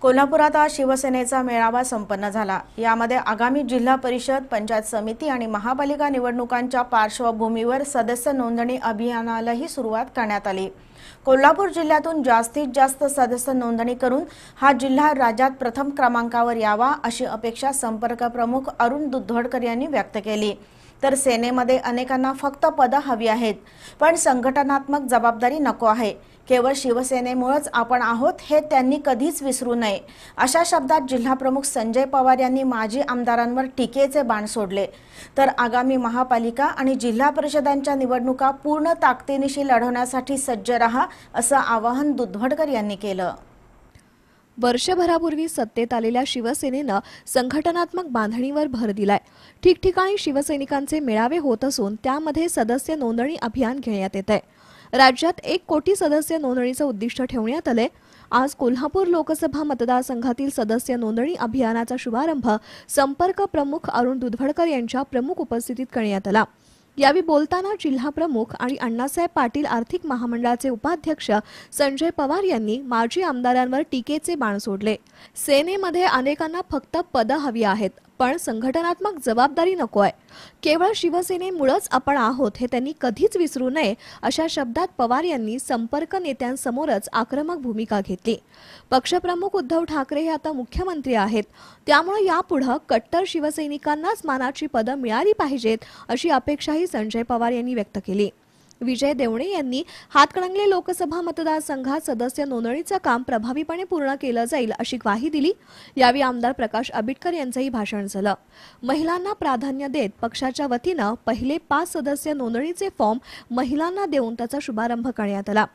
कोल्हापुरात आज शिवसेनेचा मेळावा संपन्न झाला यामध्ये आगामी जिल्हा परिषद पंचायत समिती आणि महापालिका निवडणुकांच्या पार्श्वभूमीवर सदस्य नोंदणी अभियानालाही सुरुवात करण्यात आली कोल्हापूर जिल्ह्यातून जास्तीत जास्त सदस्य नोंदणी करून हा जिल्हा राज्यात प्रथम क्रमांकावर यावा अशी अपेक्षा संपर्क प्रमुख अरुण दुधोडकर यांनी व्यक्त केली तर सेनेमध्ये अनेकांना फक्त पदं हवी आहेत पण संघटनात्मक जबाबदारी नको आहे केवळ शिवसेनेमुळेच आपण आहोत हे त्यांनी कधीच विसरू नये अशा शब्दात जिल्हाप्रमुख संजय पवार यांनी माजी आमदारांवर टीकेचे बाण सोडले तर आगामी महापालिका आणि जिल्हा परिषदांच्या निवडणुका पूर्ण ताकदीनिशी लढवण्यासाठी सज्ज रहा असं आवाहन दुधवडकर यांनी केलं वर्षभरापूर्वी सत्तेत आलेल्या शिवसेनेनं संघटनात्मक बांधणीवर भर दिलाय ठिकठिकाणी शिवसैनिकांचे मेळावे होत असून त्यामध्ये सदस्य नोंदणी अभियान घेण्यात येत आहे राज्यात एक कोटी सदस्य नोंदणीचं उद्दिष्ट ठेवण्यात आलंय आज कोल्हापूर लोकसभा मतदारसंघातील सदस्य नोंदणी अभियानाचा शुभारंभ संपर्क प्रमुख अरुण दुधवडकर यांच्या प्रमुख उपस्थितीत करण्यात आला यावेळी बोलताना जिल्हा प्रमुख आणि अण्णासाहेब पाटील आर्थिक महामंडळाचे उपाध्यक्ष संजय पवार यांनी माजी आमदारांवर टीकेचे बाण सोडले सेनेमध्ये अनेकांना फक्त पद हवी आहेत पण संघटनात्मक जबाबदारी नको आहे केवळ शिवसेनेमुळेच आपण आहोत हे त्यांनी कधीच विसरू नये अशा शब्दात पवार यांनी संपर्क नेत्यांसमोरच आक्रमक भूमिका घेतली पक्षप्रमुख उद्धव ठाकरे हे आता मुख्यमंत्री आहेत त्यामुळे यापुढे कट्टर शिवसैनिकांनाच मानाची पदं मिळाली पाहिजेत अशी अपेक्षाही संजय पवार यांनी व्यक्त केली विजय देवणे यांनी हातकणंगले लोकसभा मतदारसंघात सदस्य नोंदणीचं काम प्रभावीपणे पूर्ण केलं जाईल अशी ग्वाही दिली यावेळी आमदार प्रकाश आबिटकर यांचंही भाषण झालं महिलांना प्राधान्य देत पक्षाच्या वतीनं पहिले पाच सदस्य नोंदणीचे फॉर्म महिलांना देऊन त्याचा शुभारंभ करण्यात आला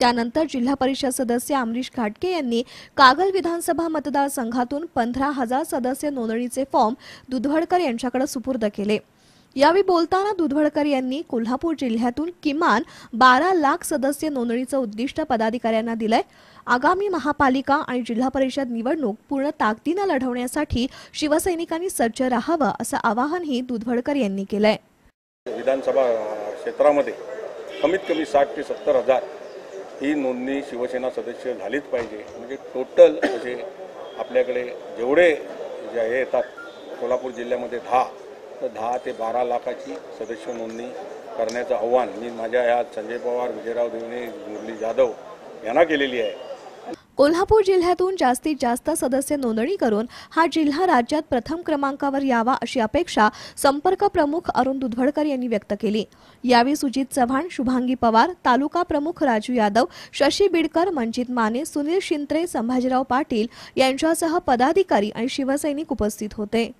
त्यानंतर जिल्हा परिषद सदस्य अमरीश घाटके यांनी कागल विधानसभा मतदारसंघातून पंधरा हजार सदस्य नोंदणीचे फॉर्म दुधवडकर यांच्याकडे सुपूर्द केले यावेळी बोलताना दुधवडकर यांनी कोल्हापूर जिल्ह्यातून किमान बारा लाख सदस्य नोंदणीचं उद्दिष्ट पदाधिकाऱ्यांना दिलंय आगामी महापालिका आणि जिल्हा परिषद निवडणूक पूर्ण ताकदीनं लढवण्यासाठी शिवसैनिकांनी सज्ज राहावं असं आवाहनही दुधवडकर यांनी केलंय विधानसभा क्षेत्रामध्ये कमीत कमी साठ ते सत्तर हजार ही नोंदणी शिवसेना सदस्य झालीच पाहिजे म्हणजे टोटल म्हणजे आपल्याकडे जेवढे जे येतात कोल्हापूर जिल्ह्यामध्ये दहा दहा ते बारा लाखाची सदस्य नोंदणी करण्याचं आव्हान मी माझ्या ह्या संजय पवार विजयराव देवणे मुरली जाधव यांना केलेली आहे कोल्हापूर जिल्ह्यातून जास्तीत जास्त सदस्य नोंदणी करून हा जिल्हा राज्यात प्रथम क्रमांकावर यावा अशी अपेक्षा संपर्क प्रमुख अरुण दुधवडकर यांनी व्यक्त केली यावेळी सुजित चव्हाण शुभांगी पवार तालुका प्रमुख राजू यादव शशी बिडकर मंजित माने सुनील शिंत्रे संभाजीराव पाटील यांच्यासह पदाधिकारी आणि शिवसैनिक उपस्थित होते